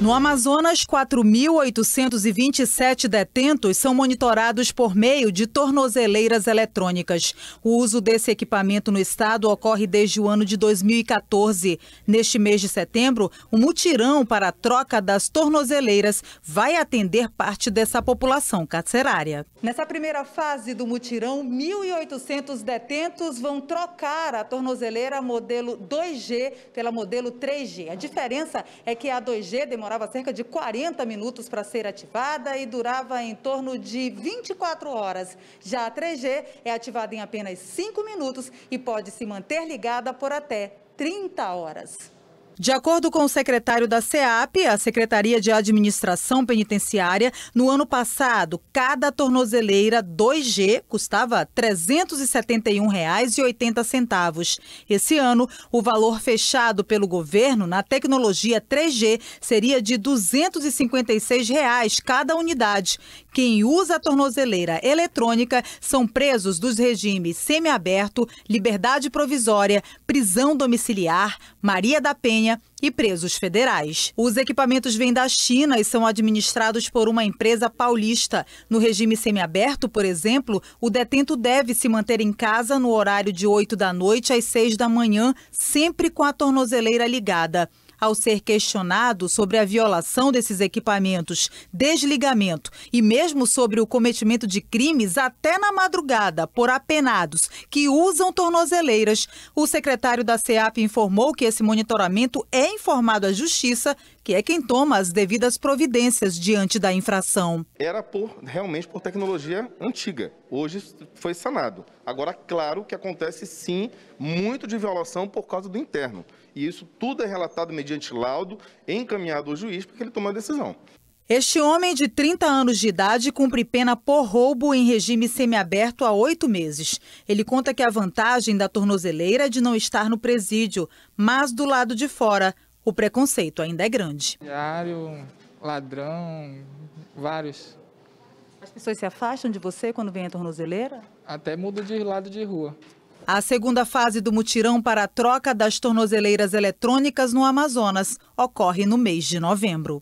No Amazonas, 4.827 detentos são monitorados por meio de tornozeleiras eletrônicas. O uso desse equipamento no estado ocorre desde o ano de 2014. Neste mês de setembro, o um mutirão para a troca das tornozeleiras vai atender parte dessa população carcerária. Nessa primeira fase do mutirão, 1.800 detentos vão trocar a tornozeleira modelo 2G pela modelo 3G. A diferença é que a 2G demora demorava cerca de 40 minutos para ser ativada e durava em torno de 24 horas. Já a 3G é ativada em apenas 5 minutos e pode se manter ligada por até 30 horas. De acordo com o secretário da SEAP, a Secretaria de Administração Penitenciária, no ano passado, cada tornozeleira 2G custava R$ 371,80. Esse ano, o valor fechado pelo governo na tecnologia 3G seria de R$ 256 reais cada unidade. Quem usa a tornozeleira eletrônica são presos dos regimes semiaberto, liberdade provisória, prisão domiciliar, Maria da Penha e presos federais. Os equipamentos vêm da China e são administrados por uma empresa paulista. No regime semiaberto, por exemplo, o detento deve se manter em casa no horário de 8 da noite às 6 da manhã, sempre com a tornozeleira ligada. Ao ser questionado sobre a violação desses equipamentos, desligamento e mesmo sobre o cometimento de crimes até na madrugada por apenados que usam tornozeleiras, o secretário da SEAP informou que esse monitoramento é informado à Justiça é quem toma as devidas providências diante da infração. Era por realmente por tecnologia antiga. Hoje foi sanado. Agora, claro que acontece sim muito de violação por causa do interno. E isso tudo é relatado mediante laudo, encaminhado ao juiz para que ele tome a decisão. Este homem de 30 anos de idade cumpre pena por roubo em regime semiaberto há oito meses. Ele conta que a vantagem da tornozeleira é de não estar no presídio, mas do lado de fora, o preconceito ainda é grande. Diário, ladrão, vários. As pessoas se afastam de você quando vem a tornozeleira? Até muda de lado de rua. A segunda fase do mutirão para a troca das tornozeleiras eletrônicas no Amazonas ocorre no mês de novembro.